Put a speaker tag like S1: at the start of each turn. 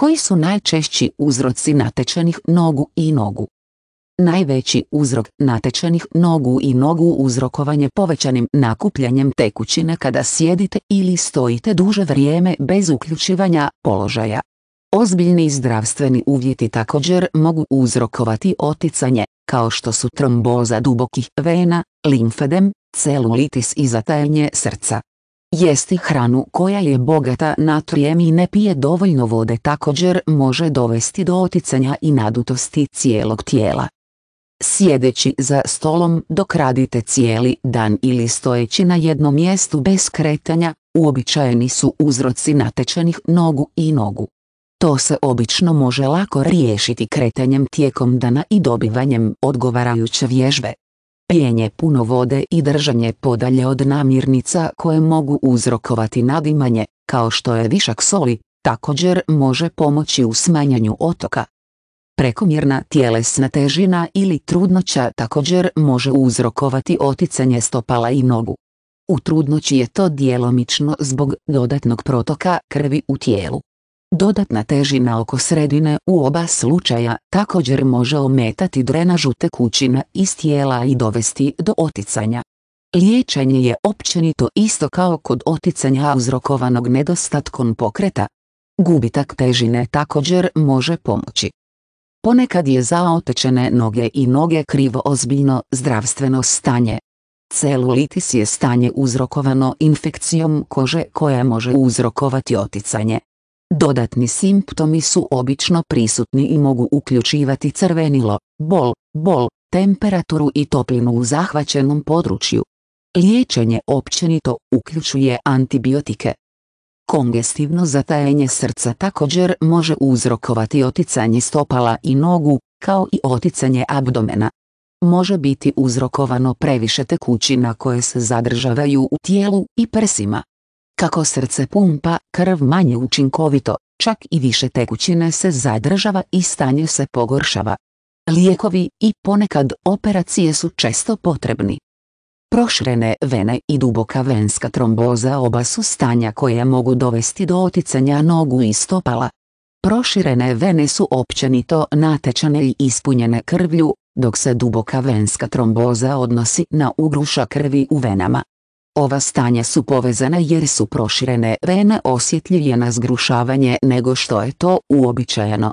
S1: Koji su najčešći uzroci natečenih nogu i nogu? Najveći uzrok natečenih nogu i nogu uzrokovanje povećanim nakupljanjem tekućine kada sjedite ili stojite duže vrijeme bez uključivanja položaja. Ozbiljni zdravstveni uvjeti također mogu uzrokovati oticanje, kao što su tromboza dubokih vena, limfedem, celulitis i zatajanje srca. Jesti hranu koja je bogata natrijem i ne pije dovoljno vode također može dovesti do oticanja i nadutosti cijelog tijela. Sjedeći za stolom dok radite cijeli dan ili stojeći na jednom mjestu bez kretanja, uobičajeni su uzroci natečenih nogu i nogu. To se obično može lako riješiti kretanjem tijekom dana i dobivanjem odgovarajuće vježbe pijenje puno vode i držanje podalje od namirnica koje mogu uzrokovati nadimanje, kao što je višak soli, također može pomoći u smanjanju otoka. Prekomjerna tjelesna težina ili trudnoća također može uzrokovati oticanje stopala i nogu. U trudnoći je to djelomično zbog dodatnog protoka krvi u tijelu. Dodatna težina oko sredine u oba slučaja također može ometati drenažu tekućina iz tijela i dovesti do oticanja. Liječenje je općenito isto kao kod oticanja uzrokovanog nedostatkom pokreta. Gubitak težine također može pomoći. Ponekad je zaotečene noge i noge krivo ozbiljno zdravstveno stanje. Celulitis je stanje uzrokovano infekcijom kože koja može uzrokovati oticanje. Dodatni simptomi su obično prisutni i mogu uključivati crvenilo, bol, bol, temperaturu i toplinu u zahvaćenom području. Liječenje općenito uključuje antibiotike. Kongestivno zatajenje srca također može uzrokovati oticanje stopala i nogu, kao i oticanje abdomena. Može biti uzrokovano previše tekućina koje se zadržavaju u tijelu i prsima. Kako srce pumpa krv manje učinkovito, čak i više tekućine se zadržava i stanje se pogoršava. Lijekovi i ponekad operacije su često potrebni. Proširene vene i duboka venska tromboza oba su stanja koje mogu dovesti do oticanja nogu i stopala. Proširene vene su općenito natečane i ispunjene krvlju, dok se duboka venska tromboza odnosi na ugruša krvi u venama. Ova stanja su povezana jer su proširene vene osjetljivije na zgrušavanje nego što je to uobičajeno.